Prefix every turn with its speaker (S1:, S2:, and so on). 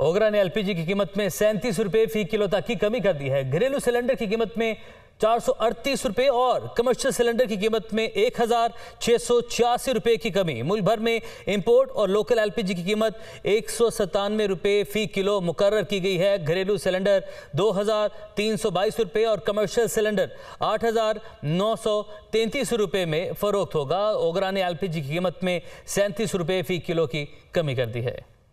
S1: ओगरा ने एलपीजी की कीमत में सैंतीस रुपये फी किलो तक की कमी कर दी है घरेलू सिलेंडर की कीमत में चार सौ अड़तीस रुपये और कमर्शियल सिलेंडर की कीमत में एक हज़ार छः सौ छियासी रुपये की कमी मुल्क भर में इंपोर्ट और लोकल एलपीजी की कीमत एक सौ रुपए रुपये फ़ी किलो मुकर की गई है घरेलू सिलेंडर दो हज़ार तीन सौ बाईस रुपये और कमर्शियल सिलेंडर आठ हज़ार नौ सौ तैंतीस रुपये में फ़रोख्त होगा ओगरा ने एल की कीमत में सैंतीस रुपये फ़ी किलो की कमी कर दी है